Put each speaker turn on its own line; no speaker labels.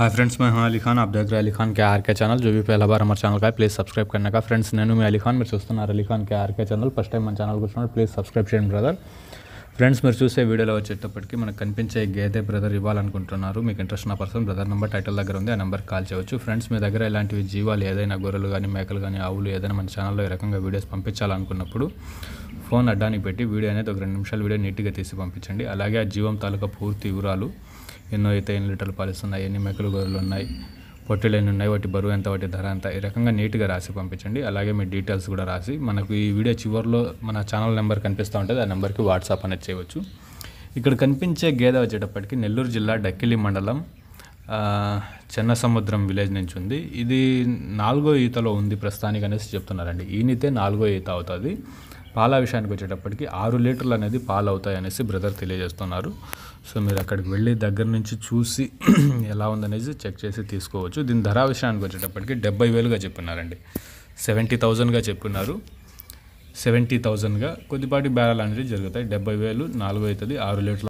hi friends मैं हूं अली खान आप देख रहे हैं अली खान के आर के चैनल जो भी पहला बार हमारे चैनल का है प्लीज़ सब्सक्राइब మీరు చూస్తున్నారు Ali Khan K R K channel first time మన ఛానల్ చూస్తున్నారు ప్లీజ్ సబ్స్క్రైబ్ చేయండి బ్రదర్ ఫ్రెండ్స్ మీరు చూసే వీడియోలో వచ్చేటప్పటికి మనకు కనిపించే గేదే బ్రదర్ ఇవ్వాలనుకుంటున్నారు మీకు ఇంట్రెస్ట్ ఉన్న పర్సన్ బ్రదర్ నెంబర్ టైటిల్ దగ్గర ఉంది ఆ నెంబర్ కాల్ చేయవచ్చు ఫ్రెండ్స్ మీ దగ్గర ఇలాంటివి జీవాలు ఏదైనా గొర్రెలు కానీ మేకలు కానీ ఆవులు ఏదైనా మన ఛానల్లో ఈ రకంగా వీడియోస్ పంపించాలనుకున్నప్పుడు ఫోన్ అడ్డానికి పెట్టి వీడియో అనేది ఒక రెండు నిమిషాల వీడియో నీట్గా తీసి పంపించండి అలాగే ఆ జీవం తాలూకా పూర్తి వివరాలు ఎన్నో అయితే ఎన్ని లీటర్లు పాలిస్తున్నాయి ఎన్ని మెక్కలు గొర్రెలు ఉన్నాయి పొట్టెలు ఎన్ని ఉన్నాయి వాటి బరువు ఎంత వాటి ధర ఎంత ఈ రకంగా నీట్గా రాసి పంపించండి అలాగే మీ డీటెయిల్స్ కూడా రాసి మనకు ఈ వీడియో చివరిలో మన ఛానల్ నెంబర్ కనిపిస్తూ ఉంటుంది ఆ నెంబర్కి వాట్సాప్ అనేది చేయవచ్చు ఇక్కడ కనిపించే గేదె వచ్చేటప్పటికి నెల్లూరు జిల్లా డక్కిలి మండలం చిన్న సముద్రం విలేజ్ నుంచి ఉంది ఇది నాలుగో ఈతలో ఉంది ప్రస్తుతానికి అనేసి చెప్తున్నారండి ఈనితే నాలుగో ఈత అవుతుంది పాల విషయానికి వచ్చేటప్పటికి ఆరు లీటర్లు అనేది పాలు అవుతాయి అనేసి బ్రదర్ తెలియజేస్తున్నారు సో మీరు అక్కడికి వెళ్ళి దగ్గర నుంచి చూసి ఎలా ఉందనేసి చెక్ చేసి తీసుకోవచ్చు దీని ధర విషయానికి వచ్చేటప్పటికి డెబ్బై వేలుగా చెప్పినారండి సెవెంటీ థౌజండ్గా చెప్పినారు సెవెంటీ థౌజండ్గా కొద్దిపాటి బేరాలు అనేది జరుగుతాయి డెబ్బై వేలు నాలుగు అవుతుంది ఆరు లీటర్లు